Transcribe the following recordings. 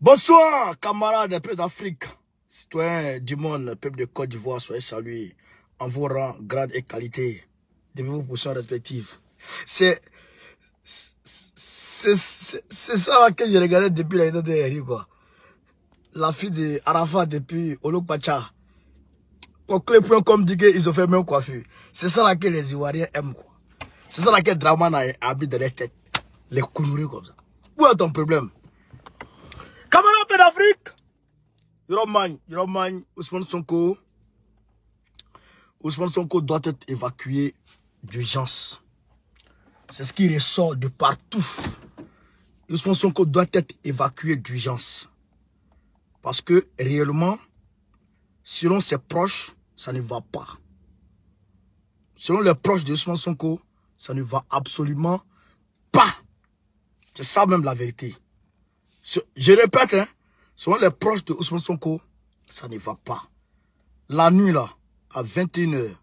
Bonsoir, camarades, peuples d'Afrique, citoyens du monde, peuple de Côte d'Ivoire, soyez salués en vos rangs, grades et qualités, de vos positions respectives. C'est ça que je regardais depuis la de quoi. La fille de Arafat depuis que les point comme dit ils ont fait même coiffure. C'est ça que les Ivoiriens aiment, quoi. C'est ça que Draman a habite dans les têtes. Les couleurs comme ça. Où est ton problème d'Afrique Europe Ousmane Sonko. Ousmane Sonko doit être évacué d'urgence. C'est ce qui ressort de partout. Ousmane Sonko doit être évacué d'urgence. Parce que réellement, selon ses proches, ça ne va pas. Selon les proches de Sonko, ça ne va absolument pas. C'est ça même la vérité. Je répète, hein, Selon les proches de Ousmane Sonko, ça ne va pas. La nuit, là, à 21h,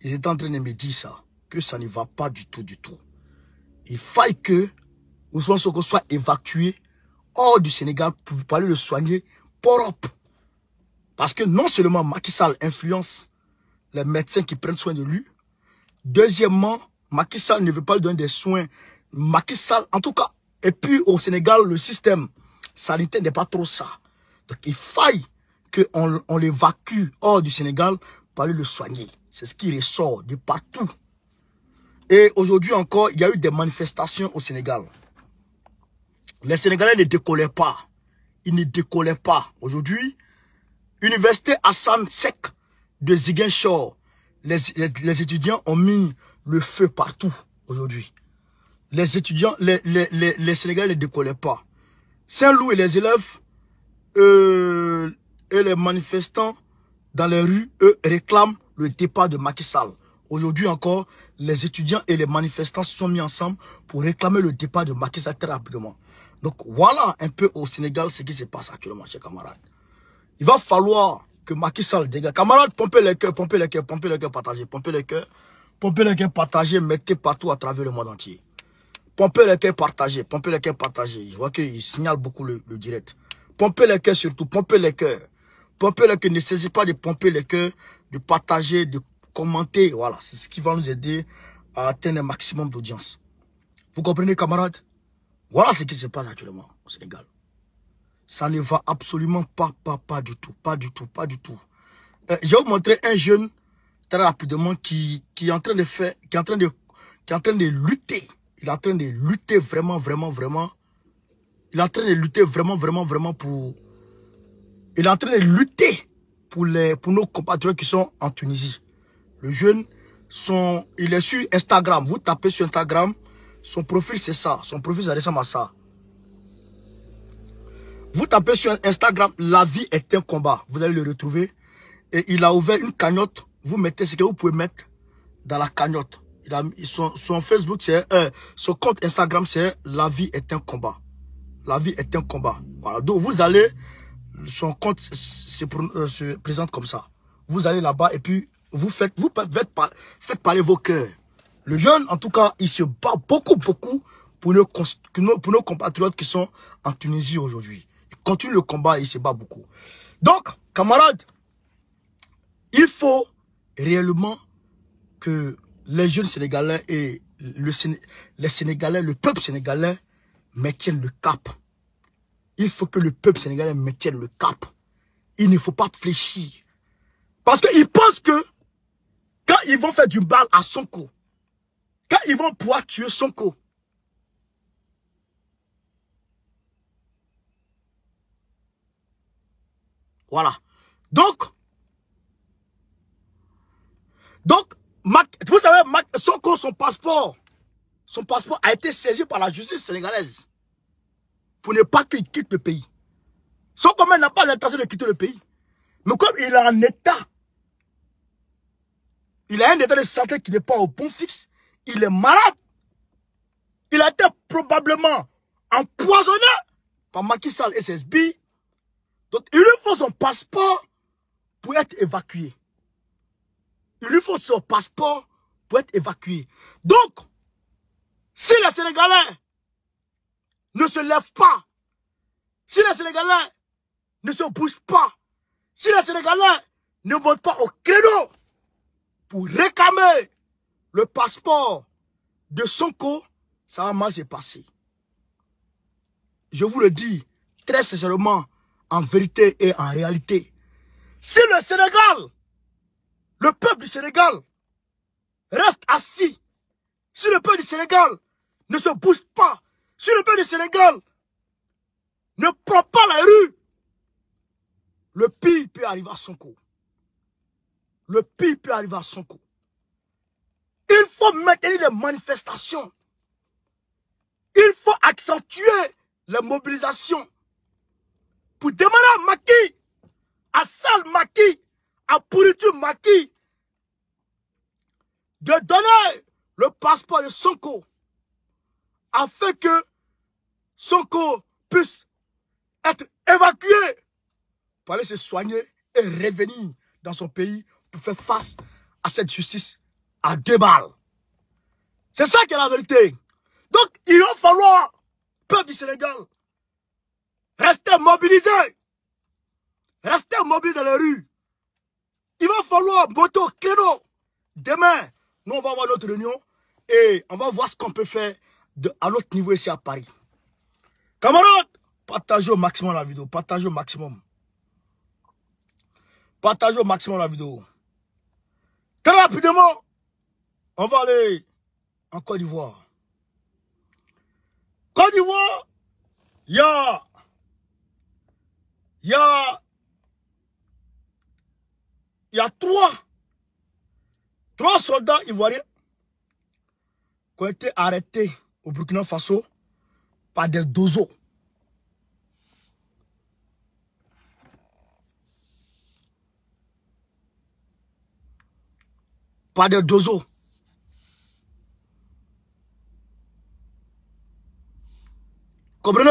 ils étaient en train de me dire ça, que ça ne va pas du tout, du tout. Il faille que Ousmane Sonko soit évacué hors du Sénégal pour parler le soigner pour Parce que non seulement Macky Sall influence les médecins qui prennent soin de lui, deuxièmement, Macky Sall ne veut pas lui donner des soins. Macky Sall, en tout cas, et puis au Sénégal, le système Sanité n'est pas trop ça. Donc il faille qu'on on, l'évacue hors du Sénégal pour aller le soigner. C'est ce qui ressort de partout. Et aujourd'hui encore, il y a eu des manifestations au Sénégal. Les Sénégalais ne décollaient pas. Ils ne décollaient pas. Aujourd'hui, Université Hassan Sek de Ziguinchor, les, les, étudiants ont mis le feu partout aujourd'hui. Les étudiants, les, les, Sénégalais ne décollaient pas. Saint-Loup et les élèves euh, et les manifestants dans les rues, eux, réclament le départ de Macky Sall. Aujourd'hui encore, les étudiants et les manifestants se sont mis ensemble pour réclamer le départ de Macky Sall très rapidement. Donc voilà un peu au Sénégal ce qui se passe actuellement, chers camarades. Il va falloir que Macky Sall dégage. Camarades, pompez les cœurs, pompez les cœurs, pompez les cœurs, partagez, pompez les cœurs, pompez les cœurs, partagez, mettez partout à travers le monde entier. Pomper les cœurs partagés. pomper les cœurs partager. Je vois qu'il signale beaucoup le, direct. Pomper les cœurs surtout. Pompez les cœurs. pomper les cœurs. Ne cessez pas de pomper les cœurs, de partager, de commenter. Voilà, c'est ce qui va nous aider à atteindre un maximum d'audience. Vous comprenez, camarades Voilà ce qui se passe actuellement au Sénégal. Ça ne va absolument pas, pas, pas du tout. Pas du tout, pas du tout. Euh, je vais vous montrer un jeune très rapidement qui, qui est en train de faire, qui est en train de, qui est en train de lutter il est en train de lutter vraiment, vraiment, vraiment. Il est en train de lutter vraiment, vraiment, vraiment pour... Il est en train de lutter pour, les, pour nos compatriotes qui sont en Tunisie. Le jeune, son, il est sur Instagram. Vous tapez sur Instagram, son profil c'est ça. Son profil ça ressemble à ça. Vous tapez sur Instagram, la vie est un combat. Vous allez le retrouver. Et il a ouvert une cagnotte. Vous mettez ce que vous pouvez mettre dans la cagnotte son, Facebook, c'est euh, son compte Instagram, c'est La vie est un combat. La vie est un combat. Voilà. Donc, vous allez, son compte euh, se, présente comme ça. Vous allez là-bas et puis vous faites, vous faites, parler vos cœurs. Le jeune, en tout cas, il se bat beaucoup, beaucoup pour nos, pour nos compatriotes qui sont en Tunisie aujourd'hui. Il continue le combat et il se bat beaucoup. Donc, camarades, il faut réellement que les jeunes Sénégalais et le, les Sénégalais, le peuple sénégalais maintiennent le cap. Il faut que le peuple sénégalais maintienne le cap. Il ne faut pas fléchir. Parce qu'ils pensent que quand ils vont faire du bal à Sonko, quand ils vont pouvoir tuer Sonko, voilà. Donc, donc, vous savez, Mac, son, son passeport, son passeport a été saisi par la justice sénégalaise pour ne pas qu'il quitte le pays. son n'a pas l'intention de quitter le pays. Mais comme il est en état, il a un état de santé qui n'est pas au bon fixe, il est malade, il a été probablement empoisonné par Macky Sall et ses Donc, il lui faut son passeport pour être évacué il lui faut son passeport pour être évacué. Donc, si les Sénégalais ne se lèvent pas, si les Sénégalais ne se bougent pas, si les Sénégalais ne montent pas au créneau pour réclamer le passeport de son Sonko, ça va mal se passer. Je vous le dis très sincèrement, en vérité et en réalité. Si le Sénégal le peuple du Sénégal reste assis, si le peuple du Sénégal ne se bouge pas, si le peuple du Sénégal ne prend pas la rue, le pire peut arriver à son coup. Le pire peut arriver à son coup. Il faut maintenir les manifestations. Il faut accentuer les mobilisations pour demander à Maki, à Sal Maki, à pourriture maquis de donner le passeport de Sonko afin que Sonko puisse être évacué pour aller se soigner et revenir dans son pays pour faire face à cette justice à deux balles. C'est ça qui est la vérité. Donc, il va falloir, peuple du Sénégal, rester mobilisé. Rester mobilisé dans les rues. Il va falloir moto, Demain, nous, on va avoir notre réunion et on va voir ce qu'on peut faire de, à notre niveau ici à Paris. Camarades, partagez au maximum la vidéo. Partagez au maximum. Partagez au maximum la vidéo. Très rapidement, on va aller en Côte d'Ivoire. Côte d'Ivoire, il y y a il y a trois, trois soldats ivoiriens qui ont été arrêtés au Burkina Faso par des dozos. Par des dozos. Comprenez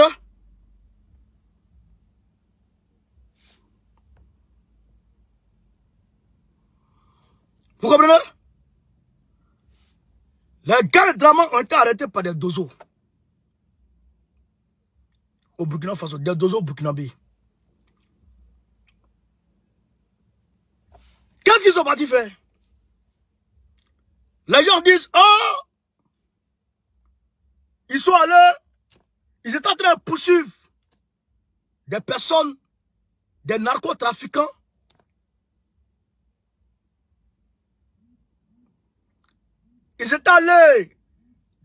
Vous comprenez Les gars de Draman ont été arrêtés par des dozos. Au Burkina Faso, des dozos au Burkinabé. Qu'est-ce qu'ils sont partis faire Les gens disent, oh, ils sont allés, ils étaient en train de poursuivre des personnes, des narcotrafiquants Ils étaient allés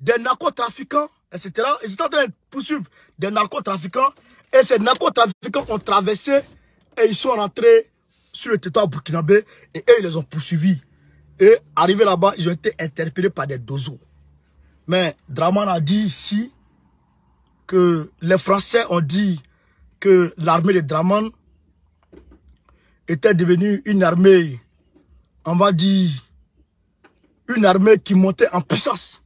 des narcotrafiquants, etc. Ils étaient en train de poursuivre des narcotrafiquants. Et ces narcotrafiquants ont traversé et ils sont rentrés sur le territoire burkinabé. Et eux, ils les ont poursuivis. Et arrivés là-bas, ils ont été interpellés par des dozos. Mais Draman a dit ici que les Français ont dit que l'armée de Draman était devenue une armée, on va dire, une armée qui montait en puissance.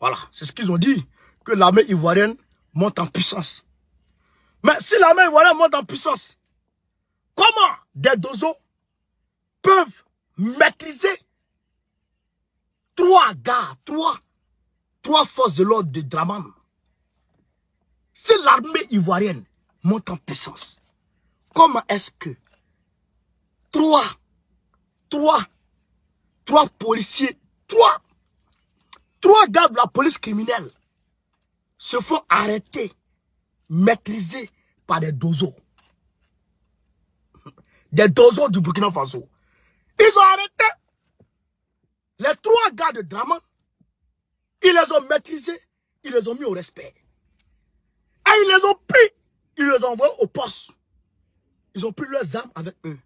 Voilà, c'est ce qu'ils ont dit, que l'armée ivoirienne monte en puissance. Mais si l'armée ivoirienne monte en puissance, comment des dozos peuvent maîtriser trois gars, trois, trois forces de l'ordre de Draman Si l'armée ivoirienne monte en puissance, comment est-ce que trois, trois trois policiers, trois, trois gars de la police criminelle se font arrêter, maîtriser par des dozos. Des dozos du Burkina Faso. Ils ont arrêté les trois gars de Draman. Ils les ont maîtrisés, ils les ont mis au respect. Et ils les ont pris, ils les ont envoyés au poste. Ils ont pris leurs armes avec eux.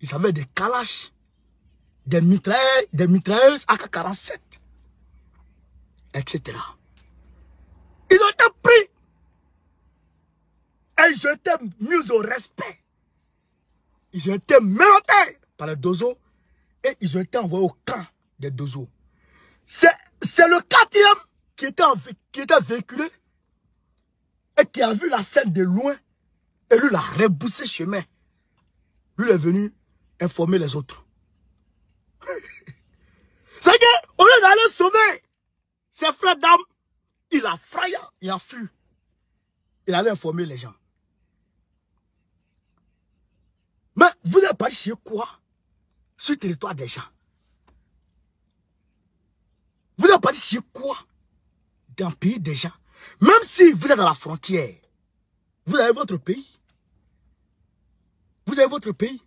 Ils avaient des calaches, des, mitrailleuses AK-47, etc. Ils ont été pris et ils ont été mis au respect. Ils ont été menottés par les dozo et ils ont été envoyés au camp des dozo. C'est le quatrième qui était, qui était véhiculé et qui a vu la scène de loin et lui l'a reboussé chemin. Lui, est venu informer les autres. C'est que au lieu d'aller sauver ses frères d'âme, il a frayé, il a fui. Il allait informer les gens. Mais vous êtes pas chez quoi Sur le territoire des gens. Vous êtes pas chez quoi Dans le pays des gens. Même si vous êtes à la frontière, vous avez votre pays. Vous avez votre pays.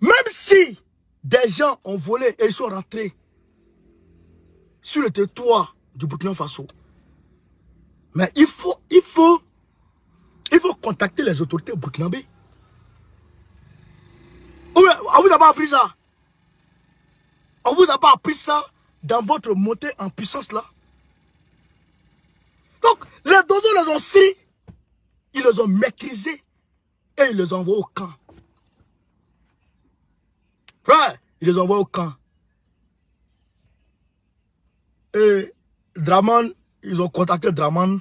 Même si des gens ont volé et ils sont rentrés sur le territoire du Burkina Faso. Mais il faut, il faut, il faut contacter les autorités au Burkina B. on vous a pas appris ça. On vous a pas appris ça dans votre montée en puissance là. Donc, les dozos les ont si, ils les ont maîtrisés et ils les ont envoyés au camp. Ils les les envoie au camp. Et Draman, ils ont contacté Draman.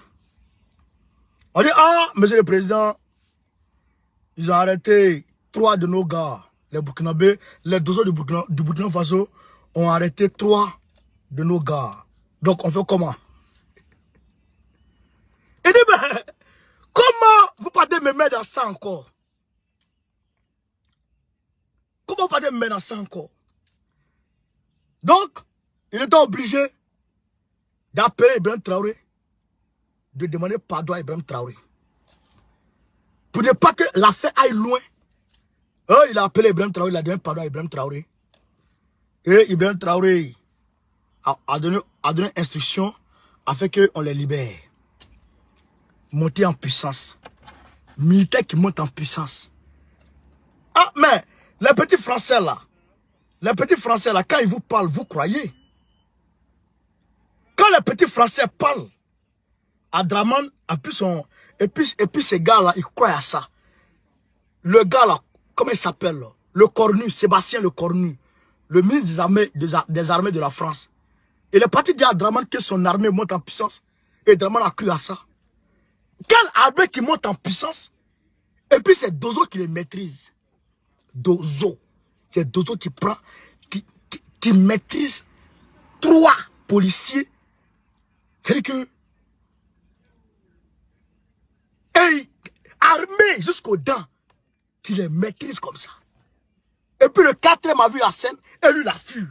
On dit, ah, monsieur le président, ils ont arrêté trois de nos gars, les Burkinabés, les deux du Burkina, du Burkina Faso, ont arrêté trois de nos gars. Donc, on fait comment Il dit, comment vous partez me mettre dans ça encore Comment pas va te menacer encore Donc, il était obligé d'appeler Ibrahim Traoré, de demander pardon à Ibrahim Traoré. Pour ne pas que l'affaire aille loin, il a appelé Ibrahim Traoré, il a demandé pardon à Ibrahim Traoré. Et Ibrahim Traoré a, donné, a donné instruction afin qu'on les libère. Monter en puissance. Militaire qui monte en puissance. Ah, mais les petits Français là, les petits Français là, quand ils vous parlent, vous croyez. Quand les petits Français parlent à Draman, et puis, son, et puis, et puis ces gars là, ils croient à ça. Le gars là, comment il s'appelle Le Cornu, Sébastien le Cornu, le ministre des armées, des, armées de la France. Il est parti dire à Draman que son armée monte en puissance. Et Draman a cru à ça. Quel armée qui monte en puissance Et puis c'est Dozo qui les maîtrise. Dozo. C'est Dozo qui prend, qui, maîtrise trois policiers. C'est-à-dire que, hey, armé jusqu'aux dents, qui les maîtrise comme ça. Et puis le quatrième a vu la scène et lui l'a fui.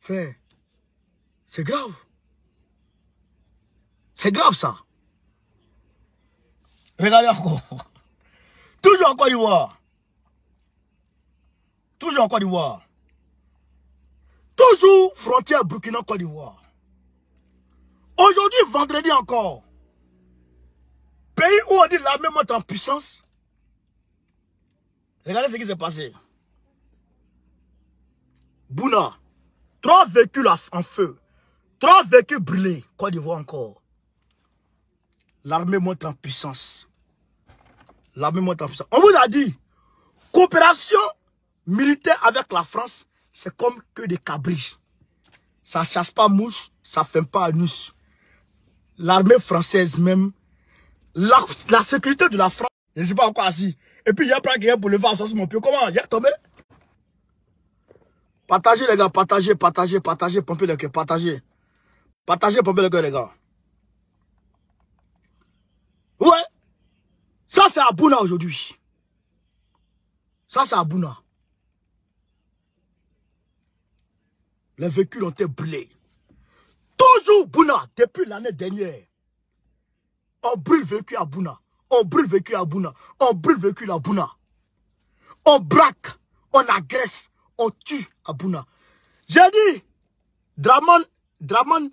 Frère, c'est grave. C'est grave ça. Regardez encore. Toujours en Côte d'Ivoire. Toujours en Côte d'Ivoire. Toujours frontière Burkina-Côte d'Ivoire. Aujourd'hui, vendredi encore. Pays où on dit l'armée monte en puissance. Regardez ce qui s'est passé. Bouna, trois véhicules en feu, trois véhicules brûlés, Côte d'Ivoire encore. L'armée monte en puissance. On vous a dit, coopération militaire avec la France, c'est comme que des cabris. Ça ne chasse pas mouche, ça ne fait pas anus. L'armée française même, la, sécurité de la France, je ne sais pas encore assis. Et puis, il y a plein qui pour le voir sur mon pied. Comment Il y a tombé Partagez les gars, partagez, partagez, partagez, pompez le cœur. partagez. Partagez, pompez le cœur, les gars. Ouais ça, c'est Abouna aujourd'hui. Ça, c'est Abouna. Les véhicules ont été brûlés. Toujours Bouna, depuis l'année dernière. On brûle véhicule à On brûle véhicule à On brûle véhicule à On braque, on agresse, on tue à J'ai dit, Draman, Draman,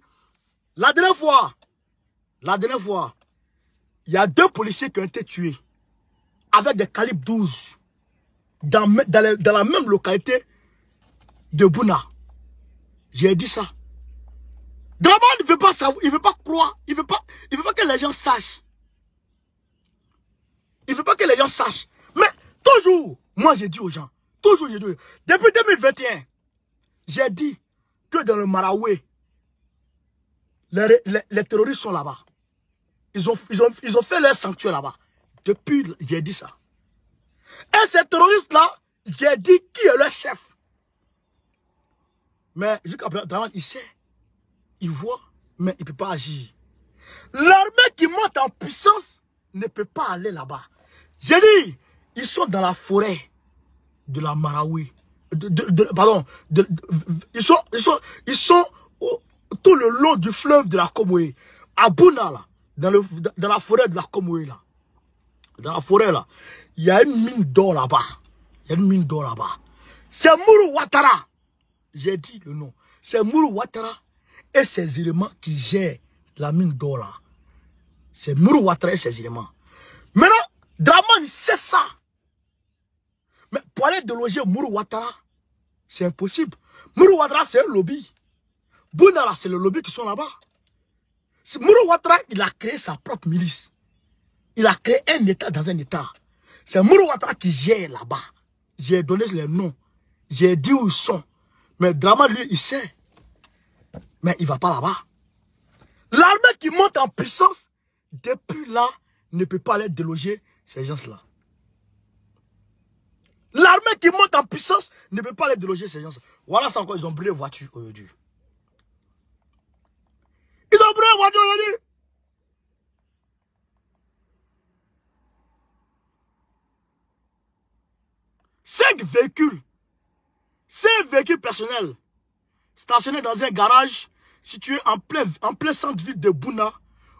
la dernière fois, la dernière fois, il y a deux policiers qui ont été tués avec des calibres 12 dans, dans, la même localité de Bouna. J'ai dit ça. Draman ne veut pas savoir, il veut pas croire, il veut veut pas que les gens sachent. Il ne veut pas que les gens sachent. Mais toujours, moi j'ai dit aux gens, toujours j'ai dit, depuis 2021, j'ai dit que dans le Maraoué, les terroristes sont là-bas. Ils ont, ils ont, fait leur sanctuaire là-bas. Depuis, j'ai dit ça. Et ces terroristes-là, j'ai dit qui est leur chef. Mais jusqu'à présent, il sait. Il voit, mais il ne peut pas agir. L'armée qui monte en puissance ne peut pas aller là-bas. J'ai dit, ils sont dans la forêt de la Marawi. De, pardon, ils sont, ils sont, ils sont tout le long du fleuve de la Komoué. À Bouna, là dans, le, dans la forêt de la Komoué là. Dans la forêt, là. Il y a une mine d'or là-bas. Il y a une mine d'or là-bas. C'est Muru Watara, J'ai dit le nom. C'est Muru Watara et ses éléments qui gèrent la mine d'or là. C'est Muru Watara et ses éléments. Maintenant, Draman, c'est ça. Mais pour aller déloger Mourou Ouattara, c'est impossible. Muru Ouattara, c'est un lobby. Bounara, c'est le lobby qui sont là-bas. Mourou Ouattara, il a créé sa propre milice. Il a créé un État dans un État. C'est Mourou Ouattara qui gère là-bas. J'ai donné les noms. J'ai dit où ils sont. Mais Drama, lui, il sait. Mais il ne va pas là-bas. L'armée qui monte en puissance, depuis là, ne peut pas aller déloger ces gens-là. L'armée qui monte en puissance ne peut pas aller déloger ces gens-là. Voilà, c'est encore, ils ont brûlé les voitures aujourd'hui. Euh, ils ont pris Cinq véhicules, cinq véhicules personnels stationnés dans un garage situé en plein, centre-ville de Bouna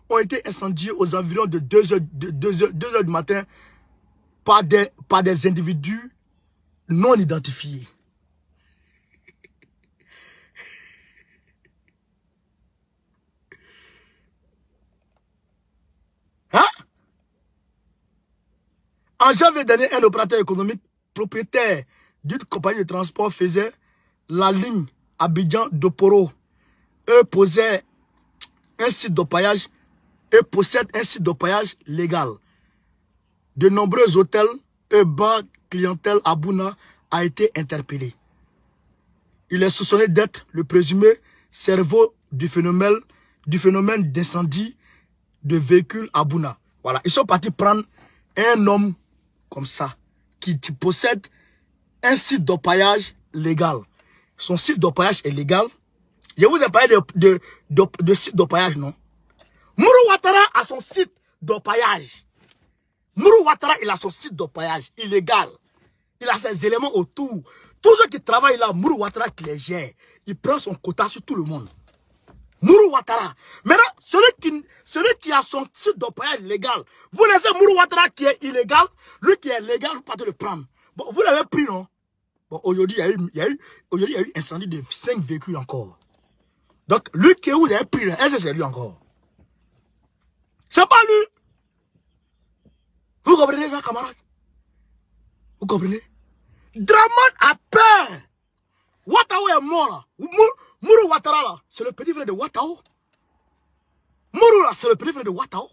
ont été incendiés aux environs de 2 h heures, du matin par des, par des individus non identifiés. En janvier dernier, un opérateur économique propriétaire d'une compagnie de transport faisait la ligne Abidjan-Doporo. Eux un site de et possèdent un site de légal. De nombreux hôtels et bas clientèle Abouna a été interpellé. Il est soupçonné d'être le présumé cerveau du phénomène du phénomène d'incendie de véhicules à Bouna. Voilà, ils sont partis prendre un homme comme ça, qui, possède un site d'opayage légal. Son site d'opayage est légal. Je vous ai parlé de, de, site d'opayage, non Mourou Ouattara a son site d'opayage. Mourou Ouattara, il a son site d'opayage illégal. Il a ses éléments autour. Tous ceux qui travaillent là, Mourou Ouattara qui les gère. Il prend son quota sur tout le monde. Mourou Ouattara. Maintenant, celui qui, celui qui a son titre d'opéra illégal, vous laissez Mourou Ouattara qui est illégal, lui qui est légal, vous partez le prendre. Bon, vous l'avez pris, non Bon, aujourd'hui, il y a eu, aujourd'hui, il y a eu incendie de 5 véhicules encore. Donc, lui qui est où, vous l'avez pris, est-ce que c'est lui encore C'est pas lui Vous comprenez ça, camarade Vous comprenez Draman a peur Watao est mort là. Mourou c'est le petit frère de Watao. Muru là, c'est le petit frère de Watao.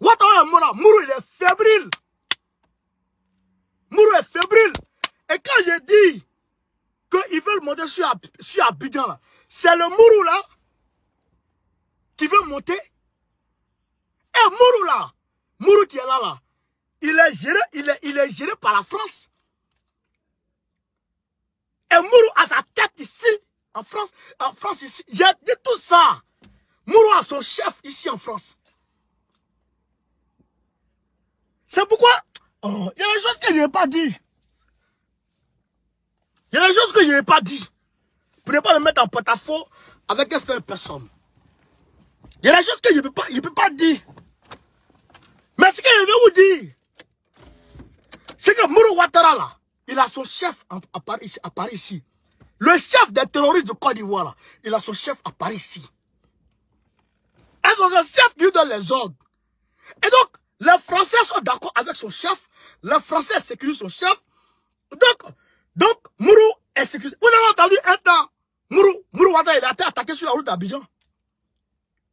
Watao est mort là. Mourou il est fébrile. Mourou est fébrile. Et quand je dis qu'ils veulent monter sur, sur Abidjan c'est le Mourou là qui veut monter. Et Mourou là, Mourou qui est là là, il est géré, il est, il est géré par la France. Et Mourou a sa tête ici, en France, en France ici. J'ai dit tout ça. Mourou a son chef ici en France. C'est pourquoi, oh, il y a des choses que je n'ai pas dit. Il y a des choses que je n'ai pas dit. Pour ne pas me mettre en porte-à-faux avec certaines personnes. Il y a des choses que je ne peux, pas, peux pas dire. Mais ce que je vais vous dire, c'est que Mourou Ouattara là, il a son chef à, Paris, ici, Le chef des terroristes de Côte d'Ivoire, il a son chef à Paris ici. Et c'est son chef qui lui donne les ordres. Et donc, les Français sont d'accord avec son chef. Les Français sécurisent son chef. Donc, donc Mourou est sécurisé. Vous avez entendu un temps. Mourou, Mourou Ouattara, il a été attaqué sur la route d'Abidjan.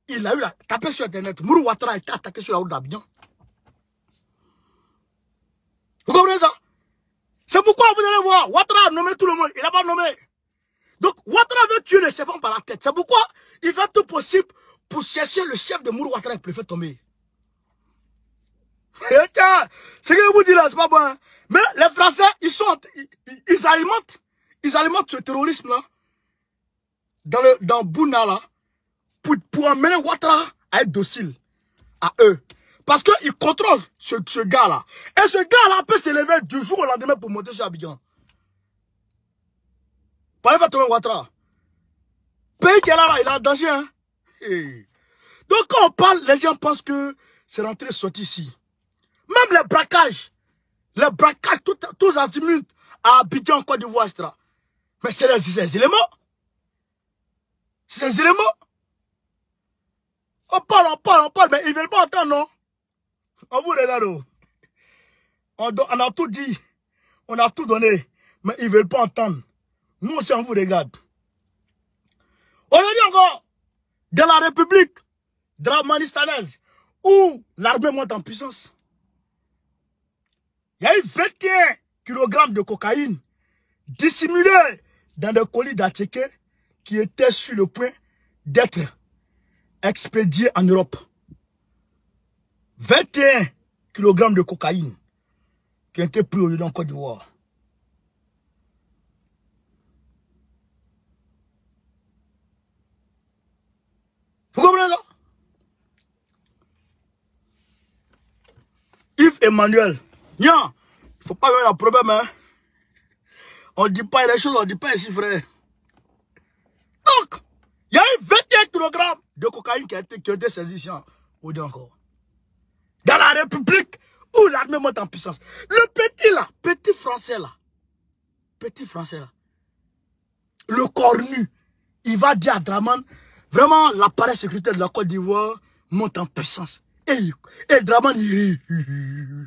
Il a eu la tapé sur Internet. Mourou Ouattara a été attaqué sur la route d'Abidjan. Vous comprenez ça c'est pourquoi vous allez voir, Ouattara a nommé tout le monde, il n'a pas nommé. Donc Ouattara veut tuer le serpent par la tête. C'est pourquoi il fait tout possible pour chercher le chef de Mourou Ouattara et le faire tomber. Eh, ce que vous dis là, c'est pas bon. Hein. Mais les Français, ils sont, ils, alimentent, ils alimentent ce terrorisme là, dans dans Bouna là, pour, pour amener Ouattara à être docile à eux. Parce qu'il contrôle ce, ce gars-là. Et ce gars-là peut s'élever du jour au lendemain pour monter sur Abidjan. Parlez pas Thomas Ouattara. Pays qu'il a là, il a un danger. Hein? Donc quand on parle, les gens pensent que c'est rentré sorti ici. Même les braquages. Les braquages, tous, tous azimuts à Abidjan, Côte d'Ivoire, etc. Mais c'est les éléments. Ces éléments. On parle, on parle, on parle, mais ils veulent pas entendre, non on vous regarde. On, a tout dit. On a tout donné. Mais ils ne veulent pas entendre. Nous aussi, on vous regarde. Aujourd'hui encore, de la République dramanistanaise, où l'armée monte en puissance, il y a eu 21 kg de cocaïne dissimulée dans des colis d'Attiqué qui étaient sur le point d'être expédiés en Europe. 21 kg de cocaïne qui ont été pris au lieu en Côte d'Ivoire. Vous comprenez ça Yves Emmanuel, il ne faut pas avoir un problème. Hein? On ne dit pas les choses, on ne dit pas ici frère. Hein. Donc, il y a eu 21 kg de cocaïne qui a été, qui au été saisie ici encore dans la République où l'armée monte en puissance. Le petit là, petit français là, petit français là, le cornu, il va dire à Draman, vraiment l'appareil sécuritaire de la Côte d'Ivoire monte en puissance. Et, Draman, il rit.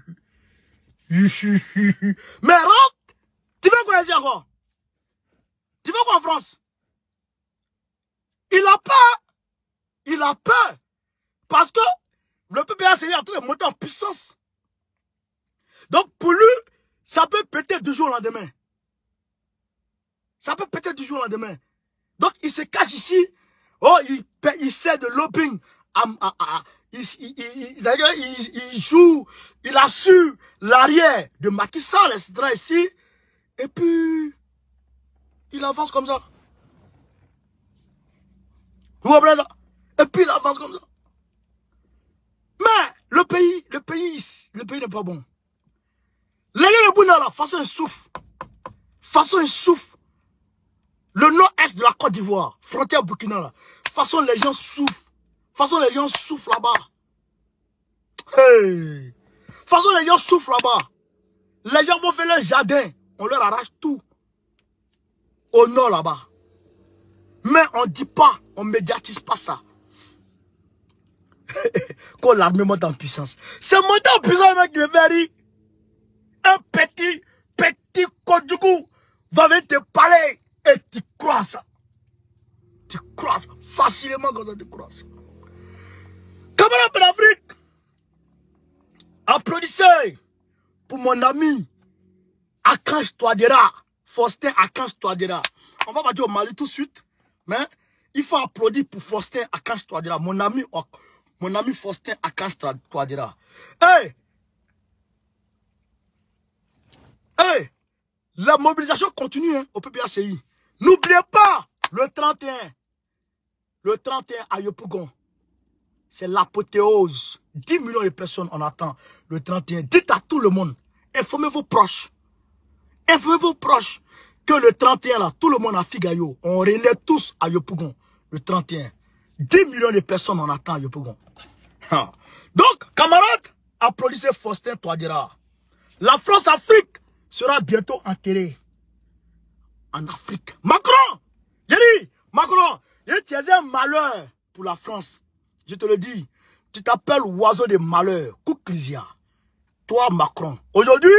Mais rentre, tu veux quoi, ici encore Tu veux en France Il a peur. Il a peur. Parce que le PPA, c'est en train de monter en puissance. Donc pour lui, ça peut péter du jour au lendemain. Ça peut péter du jour au lendemain. Donc il se cache ici. Oh, il, il sert de lobbying. il, il, il joue, il assure l'arrière de Macky Sall, etc. ici. Et puis, il avance comme ça. Vous comprenez ça Et puis il avance comme ça. le pays n'est pas bon. L'Aïe Bouna, là, façon un souffle. Façon ils souffrent Le nord-est de la Côte d'Ivoire, frontière Burkina, Façon les gens souffrent. Façon les gens souffrent là-bas. Hey. Façon les gens souffrent là-bas. Les gens vont faire leur jardin. On leur arrache tout. Au nord là-bas. Mais on ne dit pas, on médiatise pas ça. quand l'armée monte en puissance. C'est monté en puissance Un petit, petit du coup va venir te parler et tu crois ça. Tu crois Facilement comme ça, tu crois ça. Camarades applaudissez pour mon ami Akanj Toadera. Faustin Akanj Toadera. On va partir au Mali tout de suite, mais il faut applaudir pour Faustin Akanj Toadera, mon ami mon ami Faustin Akash Quadira. Hé Hé La mobilisation continue hein, au PPACI. N'oubliez pas le 31. Le 31 à Yopougon. C'est l'apothéose. 10 millions de personnes en attend le 31. Dites à tout le monde, informez vos proches. Informez vos proches que le 31, là, tout le monde à Figayo. On renaît tous à Yopougon. Le 31. 10 millions de personnes en attendent Donc, camarades, applaudissez Faustin Touadéra. La France-Afrique sera bientôt enterrée en Afrique. Macron, j'ai dit, Macron, tu es un malheur pour la France. Je te le dis, tu t'appelles oiseau de malheur, Kouklisia. Toi, Macron, aujourd'hui,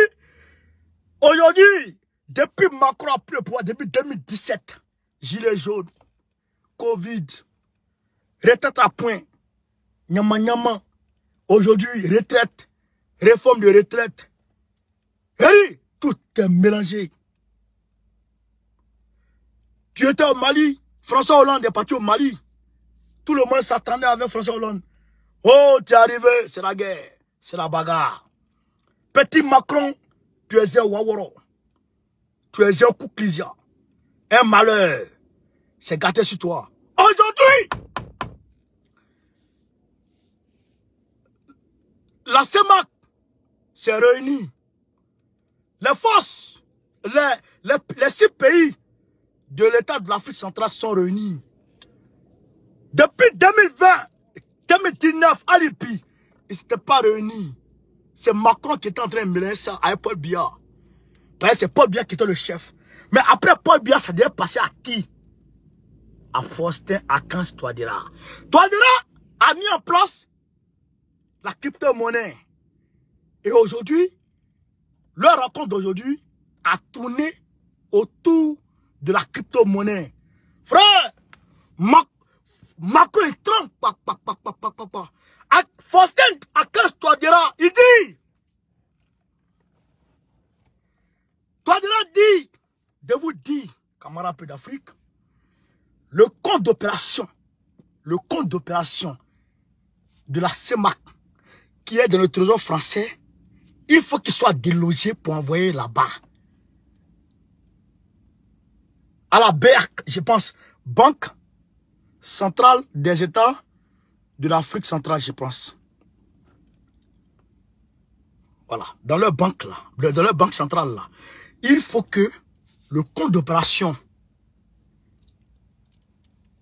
aujourd'hui, depuis Macron a pris le pouvoir, depuis 2017, gilet jaune, Covid, retraite à point, nyama nyama. Aujourd'hui, retraite, réforme de retraite. Harry, tout est mélangé. Tu étais au Mali, François Hollande est parti au Mali. Tout le monde s'attendait avec François Hollande. Oh, tu es arrivé, c'est la guerre, c'est la bagarre. Petit Macron, tu es un Waworo. Tu es un Kouklisia. Un malheur, c'est gâté sur toi. Aujourd'hui, la CEMAC s'est réunie. Les forces, les, les, six pays de l'État de l'Afrique centrale sont réunis. Depuis 2020, 2019, à l'IPI, ils ne s'étaient pas réunis. C'est Macron qui était en train de mêler ça avec Paul Biya. Ben, c'est Paul Biya qui était le chef. Mais après Paul Biya, ça devait passer à qui À Faustin Akanche Toadira. Toadira a mis en place la crypto-monnaie. Et aujourd'hui, leur rencontre d'aujourd'hui a tourné autour de la crypto-monnaie. Frère, Macron et Trump, papa, papa, papa, Faustin toi dira il dit, toi la dit, de vous dire, camarade d'Afrique, le compte d'opération, le compte d'opération de la CEMAC, qui est dans le trésor français, il faut qu'il soit délogé pour envoyer là-bas. À la BERC, je pense, Banque Centrale des États de l'Afrique centrale, je pense. Voilà, dans leur banque là, dans leur banque centrale là, il faut que le compte d'opération,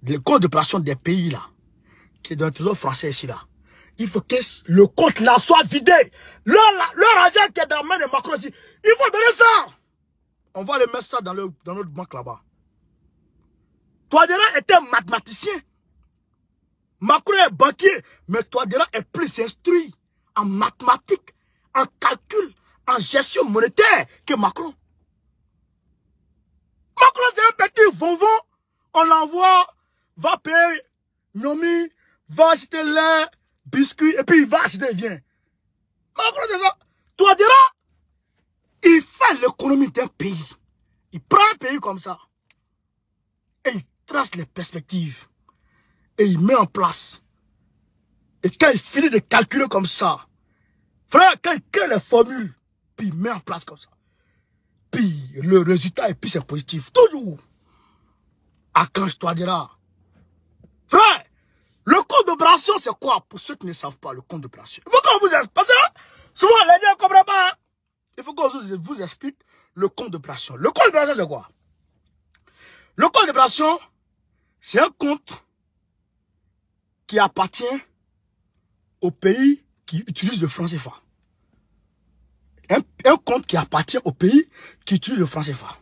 le compte d'opération des pays là, qui est dans le trésor français ici là, il faut que le compte là soit vidé. Leur, leur argent qui est dans la main de Macron dit, il faut donner ça. On va le mettre ça dans, le, dans notre banque là-bas. Toi, Toadera un mathématicien. Macron est banquier, mais Toadera est plus instruit en mathématiques, en calcul, en gestion monétaire que Macron. Macron, c'est un petit vonvon. On l'envoie, va payer, Nomi, va acheter l'air, biscuit et puis il va acheter, il vient. Toi, diras, il fait l'économie d'un pays. Il prend un pays comme ça et il trace les perspectives et il met en place. Et quand il finit de calculer comme ça, frère, quand il crée les formules, puis il met en place comme ça, puis le résultat, et puis c'est positif. Toujours. À quand je toi diras? frère, compte de Brassion, c'est quoi Pour ceux qui ne savent pas le compte de Brassion. Il faut qu'on vous explique. souvent, hein. Il faut vous explique le compte de Brassion. Le compte de Brassion, c'est quoi Le compte de Brassion, c'est un compte qui appartient au pays qui utilise le franc CFA. Un, compte qui appartient au pays qui utilise le franc CFA.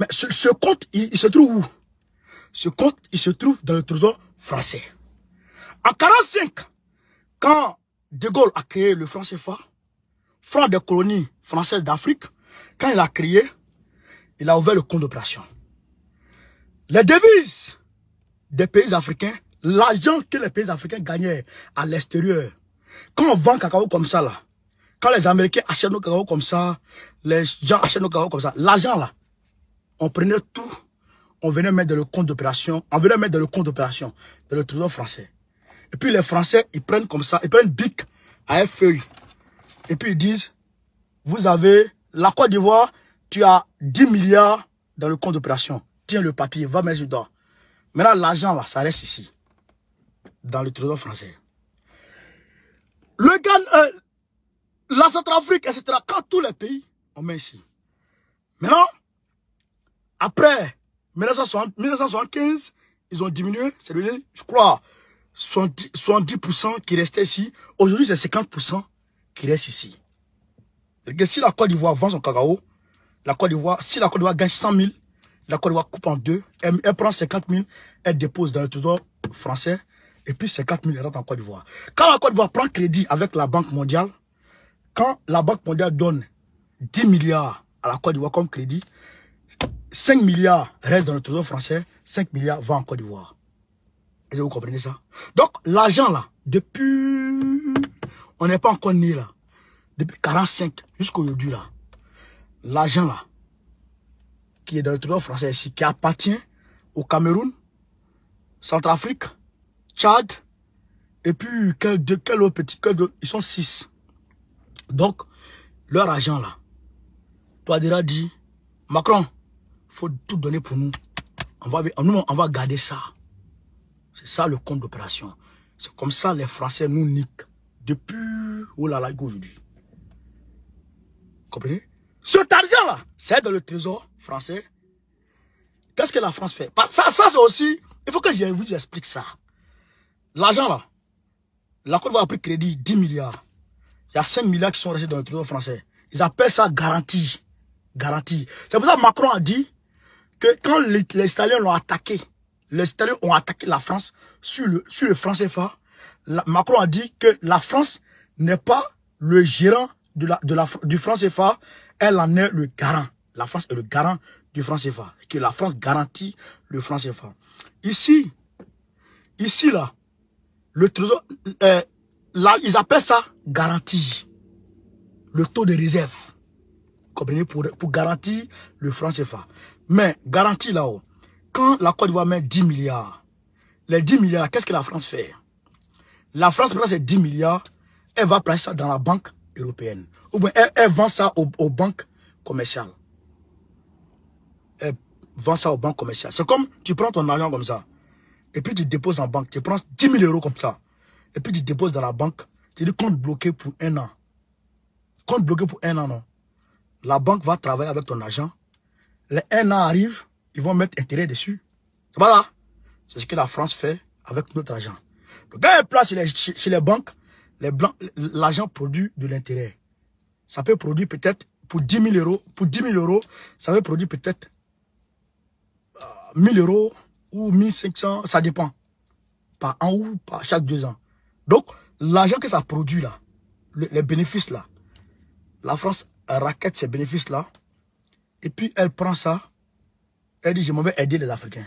Mais ce, compte, il, il, se trouve où Ce compte, il se trouve dans le trésor français. En 45, quand De Gaulle a créé le franc CFA, franc des colonies françaises d'Afrique, quand il a créé, il a ouvert le compte d'opération. Les devises des pays africains, l'argent que les pays africains gagnaient à l'extérieur, quand on vend cacao comme ça là, quand les Américains achètent nos cacao comme ça, les gens achètent nos cacao comme ça, l'argent là, on prenait tout, on venait mettre dans le compte d'opération, on venait mettre dans le compte d'opération, dans le trésor français. Et puis les Français, ils prennent comme ça, ils prennent bic à une feuille. Et puis ils disent, vous avez la Côte d'Ivoire, tu as 10 milliards dans le compte d'opération. Tiens le papier, va mettre dedans. Maintenant, l'argent, ça reste ici, dans le trésor français. Le Ghana, euh, la Centrafrique, etc., quand tous les pays, on met ici. Maintenant, après 1975, ils ont diminué, c'est devenu, je crois, 70% qui restaient ici. Aujourd'hui, c'est 50% qui restent ici. si la Côte d'Ivoire vend son cacao, la si la Côte d'Ivoire gagne 100 000, la Côte d'Ivoire coupe en deux, elle, prend 50 000, elle dépose dans le trésor français, et puis 50 000 rentrent en Côte d'Ivoire. Quand la Côte d'Ivoire prend crédit avec la Banque mondiale, quand la Banque mondiale donne 10 milliards à la Côte d'Ivoire comme crédit, 5 milliards restent dans le trésor français, 5 milliards vont en Côte d'Ivoire vous comprenez ça Donc, l'agent là, depuis... On n'est pas encore né là. Depuis 45 jusqu'aujourd'hui là. L'agent là, qui est dans le trésor français ici, qui appartient au Cameroun, Centrafrique, Tchad, et puis quel, de, quel autre petit, ils sont six. Donc, leur argent là, toi déjà dit, Macron, faut tout donner pour nous. On va, nous, on va garder ça. C'est ça le compte d'opération. C'est comme ça les Français nous niquent depuis oh là là, aujourd'hui. Comprenez Cet argent-là, c'est dans le trésor français. Qu'est-ce que la France fait Ça, ça c'est aussi... Il faut que je vous explique ça. L'argent là, la Côte d'Ivoire a pris crédit 10 milliards. Il y a 5 milliards qui sont restés dans le trésor français. Ils appellent ça garantie. Garantie. C'est pour ça que Macron a dit que quand les, les Italiens l'ont attaqué, les Italiens ont attaqué la France sur le, sur le franc CFA. Macron a dit que la France n'est pas le gérant de la, de la, du franc CFA, elle en est le garant. La France est le garant du franc CFA, que la France garantit le franc CFA. Ici, ici là, le euh, là, ils appellent ça garantie. Le taux de réserve. Comprenez, pour, pour garantir le franc CFA. Mais garantie là-haut, quand la Côte d'Ivoire met 10 milliards, les 10 milliards, qu'est-ce que la France fait La France prend ces 10 milliards, elle va placer ça dans la banque européenne. Ou bien elle, vend ça aux, banques commerciales. Elle vend ça aux banques commerciales. C'est comme tu prends ton argent comme ça, et puis tu déposes en banque. Tu prends 10 000 euros comme ça, et puis tu déposes dans la banque. Tu dis compte bloqué pour un an. Compte bloqué pour un an, non. La banque va travailler avec ton argent. Les un an arrive, ils vont mettre intérêt dessus. Voilà. C'est ce que la France fait avec notre argent. Donc, gars place chez, les, banques, l'argent produit de l'intérêt. Ça peut produire peut-être pour 10 000 euros, pour 10 000 euros, ça peut produire peut-être 1 euh, 1000 euros ou 1500, ça dépend. Par an ou par chaque deux ans. Donc, l'argent que ça produit là, les bénéfices là, la France raquette ces bénéfices là, et puis elle prend ça, elle dit, je m'en vais aider les Africains.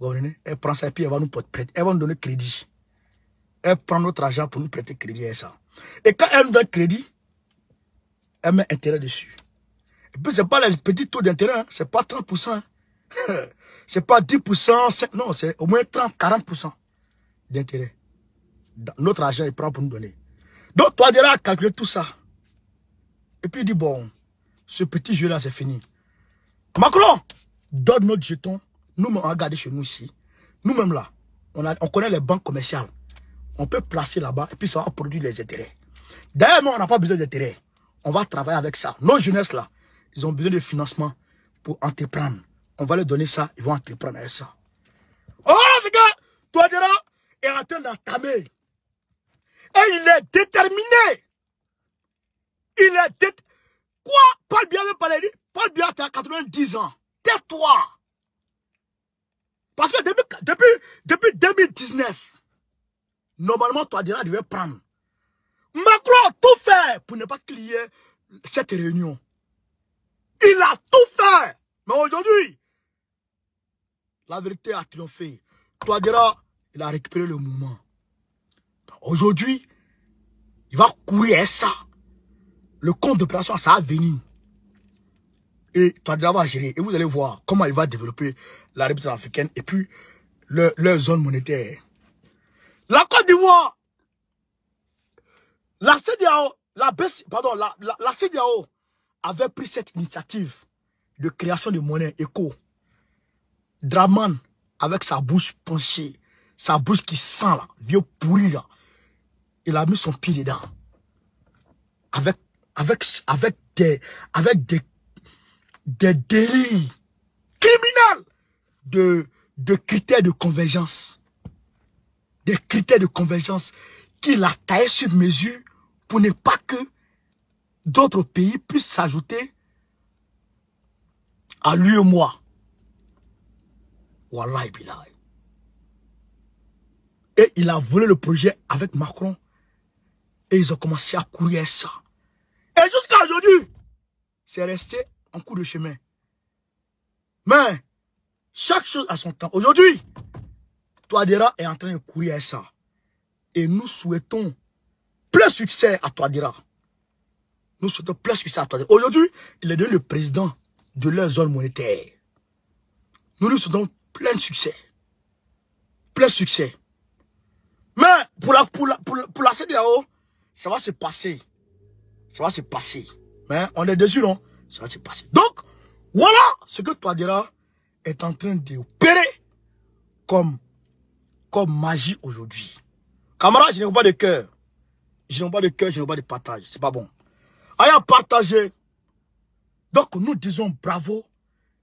Vous Elle prend ça et puis elle va nous prêter. Elle va nous donner crédit. Elle prend notre argent pour nous prêter crédit et ça. Et quand elle nous donne crédit, elle met intérêt dessus. Et puis, ce n'est pas les petits taux d'intérêt, hein. ce n'est pas 30%. Ce n'est pas 10%, non, c'est au moins 30, 40% d'intérêt. Notre argent, il prend pour nous donner. Donc, toi, déjà, calculer tout ça. Et puis, il dit, bon, ce petit jeu-là, c'est fini. Macron donne notre jeton. nous on va gardé chez nous ici. Nous-mêmes là, on, connaît les banques commerciales. On peut placer là-bas et puis ça va produire les intérêts. D'ailleurs, on n'a pas besoin d'intérêts. On va travailler avec ça. Nos jeunesses là, ils ont besoin de financement pour entreprendre. On va leur donner ça, ils vont entreprendre avec ça. Oh, ce gars, toi, là, est en train d'entamer. Et il est déterminé. Il est déterminé. Quoi Paul Biya de parler Paul Biya, tu as 90 ans. Tais-toi. Parce que depuis, depuis, depuis 2019, normalement, tu devait prendre. Macron a tout fait pour ne pas crier cette réunion. Il a tout fait. Mais aujourd'hui, la vérité a triomphé. Toi, Dira, il a récupéré le moment. Aujourd'hui, il va courir à ça le compte d'opération, ça a venir. Et toi, va gérer. Et vous allez voir comment il va développer la République africaine et puis leur, zone monétaire. La Côte d'Ivoire, la CDAO, la, pardon, la, la avait pris cette initiative de création de monnaie éco. Draman, avec sa bouche penchée, sa bouche qui sent là, vieux pourri là, il a mis son pied dedans. Avec avec, avec des, avec des, des délits criminels de, de critères de convergence. Des critères de convergence qu'il a taillé sur mesure pour ne pas que d'autres pays puissent s'ajouter à lui et moi. Wallahi billahi. Et il a volé le projet avec Macron. Et ils ont commencé à courir ça. Et jusqu'à aujourd'hui, c'est resté en cours de chemin. Mais, chaque chose a son temps. Aujourd'hui, Toadera est en train de courir à ça. Et nous souhaitons plein succès à Toadera. Nous souhaitons plein succès à Toadera. Aujourd'hui, il est devenu le président de la zone monétaire. Nous lui souhaitons plein de succès. Plein succès. Mais pour la, pour pour pour la CDAO, ça va se passer. Ça va se passer. Mais on est dessus, non Ça va se passer. Donc, voilà ce que toi est en train d'opérer comme, comme magie aujourd'hui. Camarade, je n'ai pas de cœur. Je n'ai pas de cœur, je n'ai pas de partage. C'est pas bon. Ayant partagé. Donc, nous disons bravo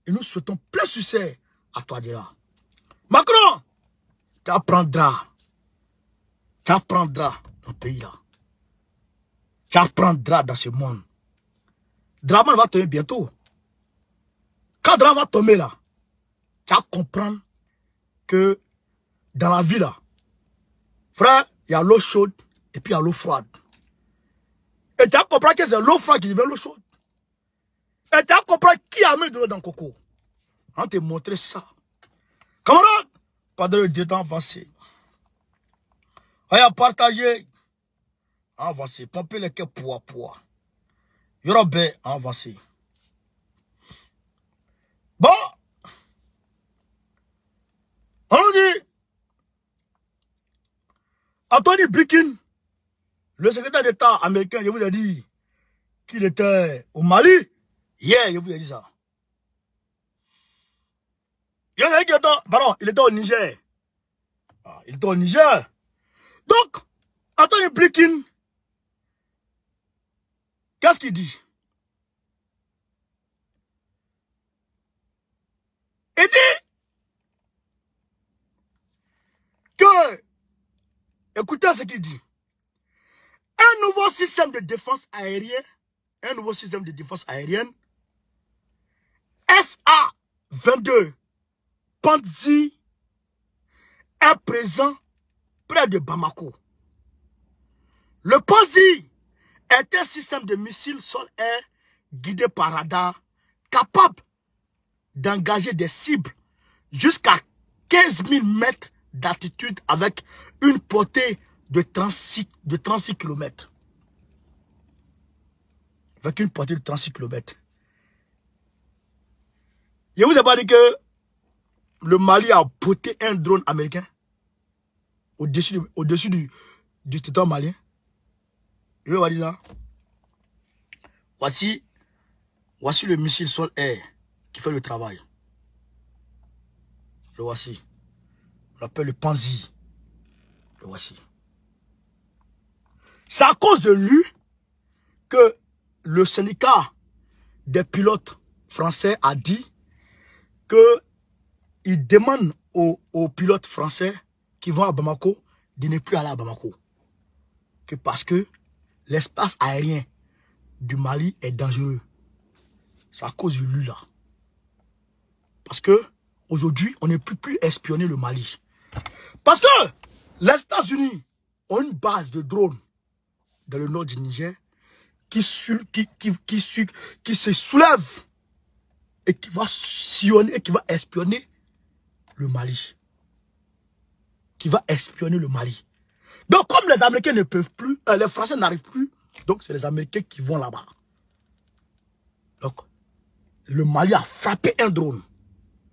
et nous souhaitons plein succès à toi Macron, tu apprendras. Tu apprendras dans le pays là. Tu apprendras dans ce monde. Draman va tomber bientôt. Quand Draman va tomber là, tu vas comprendre que dans la vie là, frère, il y a l'eau chaude et puis il y a l'eau froide. Et tu vas comprendre que c'est l'eau froide qui devient l'eau chaude. Et tu vas comprendre qui a mis de l'eau dans le coco. On te montrer ça. Camarade, pendant le temps avancé, on va partager avancer pompele les puwa y aura bien avancé bon nous dit. Anthony Blinken le secrétaire d'État américain je vous ai dit qu'il était au Mali hier yeah, je vous ai dit ça il était, pardon, il était au Niger. Ah, il était au Niger. Donc, Anthony Blinken, Qu'est-ce qu'il dit Il dit que, écoutez ce qu'il dit, un nouveau système de défense aérienne, un nouveau système de défense aérienne, SA-22 Panzi est présent près de Bamako. Le Panzi un système de missiles sol-air guidé par radar capable d'engager des cibles jusqu'à 15 000 mètres d'altitude avec une portée de 36, de km. Avec une portée de 36 km. Je vous ai pas dit que le Mali a porté un drone américain au-dessus du, du territoire malien. Voici, voici le missile sol-air qui fait le travail. Le voici. On l'appelle le Panzi. Le voici. C'est à cause de lui que le syndicat des pilotes français a dit que il demande aux, aux pilotes français qui vont à Bamako de ne plus aller à Bamako. Que parce que L'espace aérien du Mali est dangereux. C'est à cause de lui, là. Parce que aujourd'hui, on ne peut plus espionner le Mali. Parce que les États-Unis ont une base de drones dans le nord du Niger qui, qui, se soulève et qui va sillonner, et qui va espionner le Mali. Qui va espionner le Mali. Donc, comme les Américains ne peuvent plus, euh, les Français n'arrivent plus, donc c'est les Américains qui vont là-bas. Donc, le Mali a frappé un drone.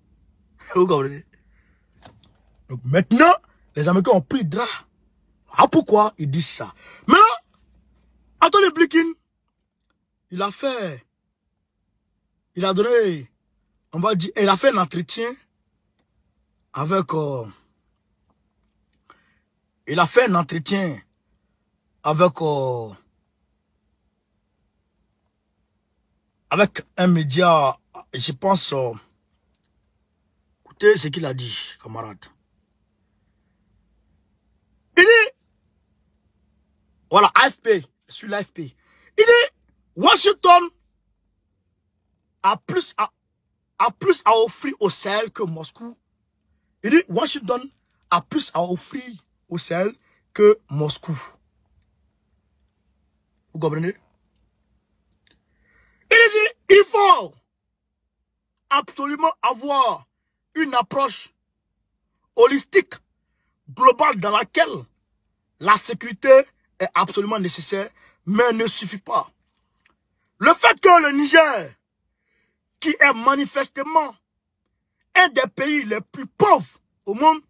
Vous comprenez Donc maintenant, les Américains ont pris drap. Ah, pourquoi ils disent ça Maintenant, Anthony Blinken, il a fait, il a donné, on va dire, il a fait un entretien avec... Euh, il a fait un entretien avec, euh, avec un média, je pense, euh, écoutez ce qu'il a dit, camarade. Il dit, voilà, AFP, sur l'AFP. Il dit, Washington a plus à, a plus à offrir au Sahel que Moscou. Il dit, Washington a plus à offrir au celle que Moscou. Vous comprenez Il dit, il faut absolument avoir une approche holistique, globale, dans laquelle la sécurité est absolument nécessaire, mais ne suffit pas. Le fait que le Niger, qui est manifestement un des pays les plus pauvres au monde,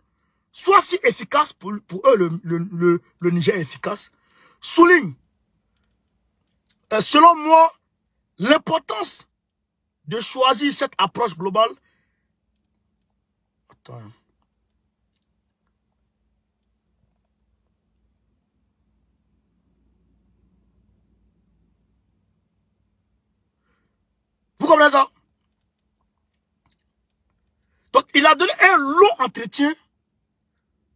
soit si efficace, pour, eux le, Niger est efficace, souligne, euh, selon moi, l'importance de choisir cette approche globale. Attends. Vous comprenez ça Donc, il a donné un long entretien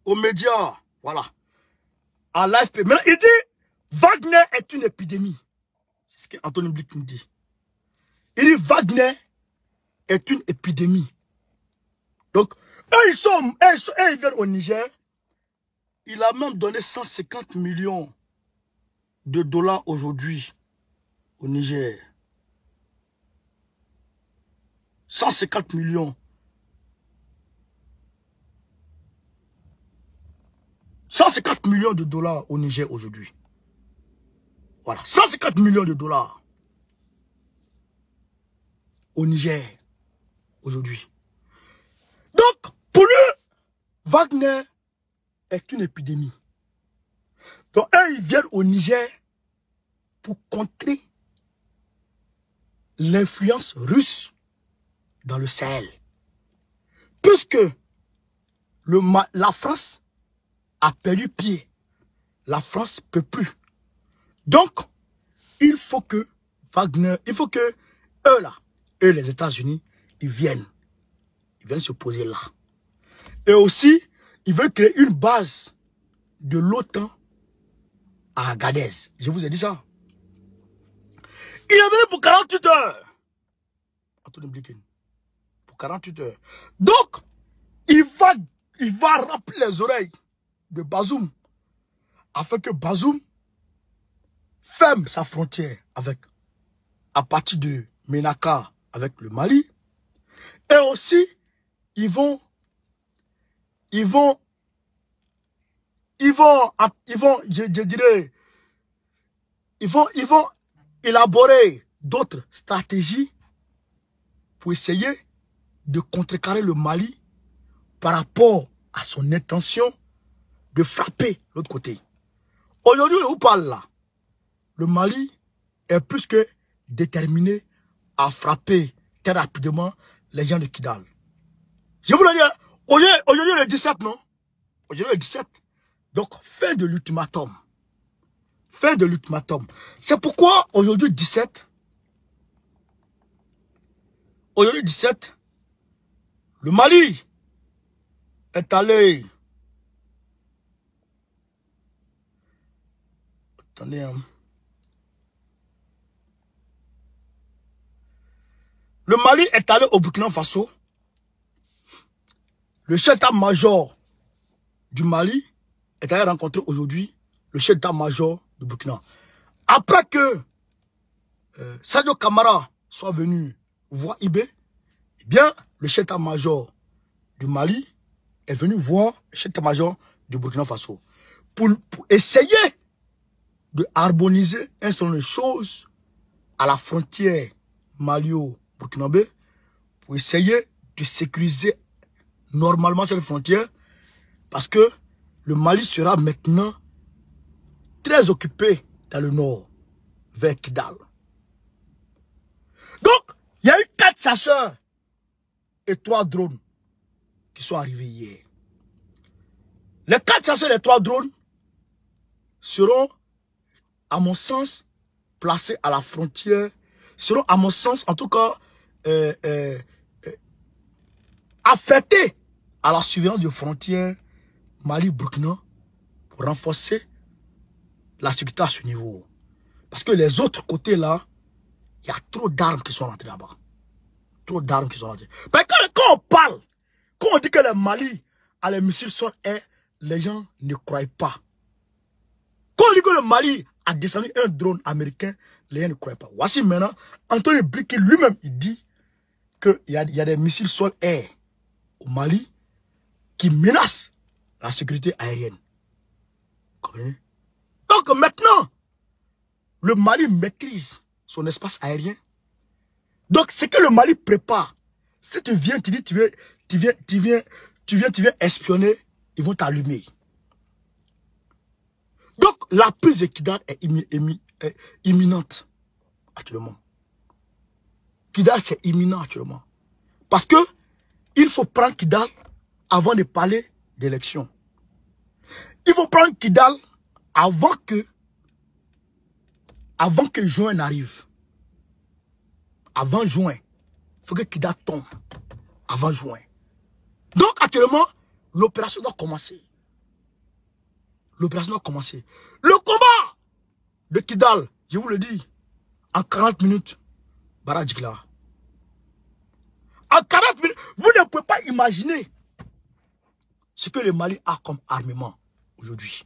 aux médias, voilà, à l'AFP. mais il dit, Wagner est une épidémie. C'est ce qu'Anthony Blick nous dit. Il dit, Wagner est une épidémie. Donc, eux, ils sont, eux, ils viennent au Niger. Il a même donné 150 millions de dollars aujourd'hui au Niger. 150 millions 154 millions de dollars au Niger aujourd'hui. Voilà, 150 millions de dollars au Niger aujourd'hui. Donc, pour lui, Wagner est une épidémie. Donc, eux, ils viennent au Niger pour contrer l'influence russe dans le Sahel. Puisque le, la France a perdu pied. La France peut plus. Donc, il faut que Wagner, il faut que eux là, eux les États-Unis, ils viennent. Ils viennent se poser là. Et aussi, ils veulent créer une base de l'OTAN à Agadez. Je vous ai dit ça. Il est venu pour 48 heures. Pour 48 heures. Donc, il va, il va remplir les oreilles de Bazoum afin que Bazoum ferme sa frontière avec, à partir de Ménaka avec le Mali. Et aussi, ils vont, ils vont, ils vont, ils vont, je, dirais, ils vont, ils vont élaborer d'autres stratégies pour essayer de contrecarrer le Mali par rapport à son intention de frapper l'autre côté. Aujourd'hui, on vous parle là. Le Mali est plus que déterminé à frapper très rapidement les gens de Kidal. Je vous le dis, aujourd'hui, aujourd'hui le 17, non Aujourd'hui le 17. Donc, fin de l'ultimatum. Fin de l'ultimatum. C'est pourquoi aujourd'hui 17, aujourd'hui 17, le Mali est allé Hein. Le Mali est allé au Burkina Faso. Le chef d'état-major du Mali est allé rencontrer aujourd'hui le chef d'état-major du Burkina. Après que euh, Sadio Kamara soit venu voir Ibe, eh bien, le chef d'état-major du Mali est venu voir le chef d'état-major du Burkina Faso pour, pour essayer de harmoniser un certain nombre de choses à la frontière Malio-Burkinabé pour essayer de sécuriser normalement cette frontière parce que le Mali sera maintenant très occupé dans le nord, vers Kidal. Donc, il y a eu quatre chasseurs et trois drones qui sont arrivés hier. Les quatre chasseurs et les trois drones seront à mon sens, placés à la frontière, seront, à mon sens, en tout cas, euh, euh, euh, affectés à la surveillance de frontières Mali-Burkina pour renforcer la sécurité à ce niveau. Parce que les autres côtés là, il y a trop d'armes qui sont rentrées là-bas. Trop d'armes qui sont rentrées. Mais quand, on parle, quand on dit que le Mali a les missiles sur les gens ne croient pas. Quand on dit que le Mali a descendu un drone américain, les gens ne croient pas. Voici maintenant, Anthony Blinken lui-même, il dit qu'il y, a, des missiles sol-air au Mali qui menacent la sécurité aérienne. Donc maintenant, le Mali maîtrise son espace aérien. Donc ce que le Mali prépare, si tu viens, tu dis, tu tu viens, tu viens, tu viens, tu viens espionner, ils vont t'allumer. Donc, la prise de Kidal est, imminente actuellement. Kidal, c'est imminent actuellement. Parce que il faut prendre Kidal avant de parler d'élection. Il faut prendre Kidal avant que avant que juin n'arrive. Avant juin. Il faut que Kidal tombe avant juin. Donc actuellement, l'opération doit commencer l'opération a commencé. Le combat de Kidal, je vous le dis, en 40 minutes, là. En 40 minutes, vous ne pouvez pas imaginer ce que le Mali a comme armement aujourd'hui.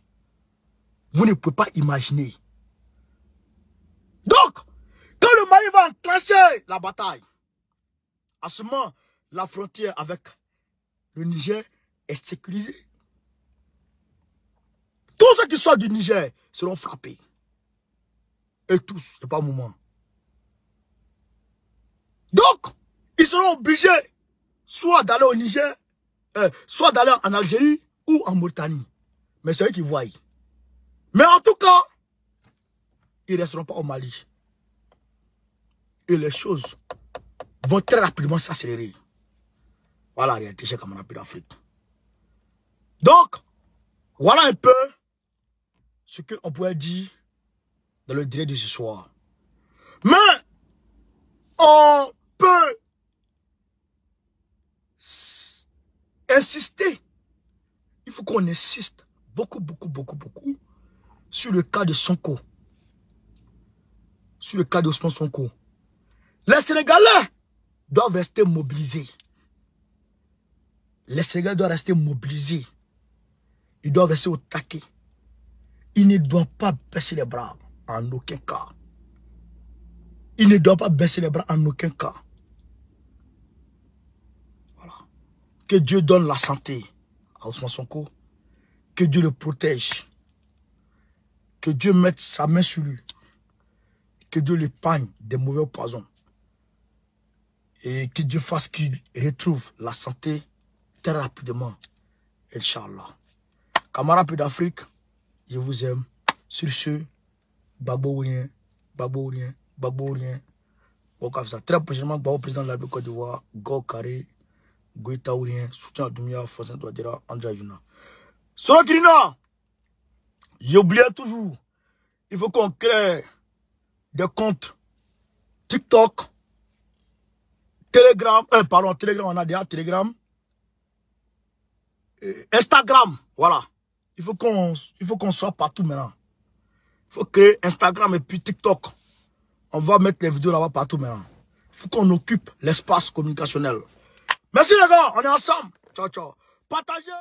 Vous ne pouvez pas imaginer. Donc, quand le Mali va enclencher la bataille, à ce moment, la frontière avec le Niger est sécurisée. Tous ceux qui sortent du Niger seront frappés. Et tous, ce n'est pas au moment. Donc, ils seront obligés soit d'aller au Niger, euh, soit d'aller en Algérie ou en Mauritanie. Mais c'est eux qui voient. Mais en tout cas, ils ne resteront pas au Mali. Et les choses vont très rapidement s'accélérer. Voilà la réalité, comme a pu d'Afrique. Donc, voilà un peu ce qu'on pourrait dire dans le direct de ce soir. Mais on peut insister. Il faut qu'on insiste beaucoup, beaucoup, beaucoup, beaucoup sur le cas de Sonko. Sur le cas de Sonko. Les Sénégalais doivent rester mobilisés. Les Sénégalais doivent rester mobilisés. Ils doivent rester au taquet il ne doit pas baisser les bras en aucun cas. Il ne doit pas baisser les bras en aucun cas. Voilà. Que Dieu donne la santé à Ousmane Sonko. Que Dieu le protège. Que Dieu mette sa main sur lui. Que Dieu l'épargne des mauvais poisons. Et que Dieu fasse qu'il retrouve la santé très rapidement. Inch'Allah. Camarades d'Afrique, je vous aime. Sur ce, Babourien, Babourien, ça. Très prochainement, Babo président de la Côte d'Ivoire, Go Carré, Goïtaourien, soutien à Dumia, Fosin Douadira, André Ajouna. J'ai j'oubliais toujours, il faut qu'on crée des comptes TikTok, Telegram, euh, pardon, Telegram, on a déjà Telegram, Instagram, voilà. Il faut qu'on soit partout maintenant. Il faut créer Instagram et puis TikTok. On va mettre les vidéos là-bas partout maintenant. Il faut qu'on occupe l'espace communicationnel. Merci les gars, on est ensemble. Ciao, ciao. Partagez.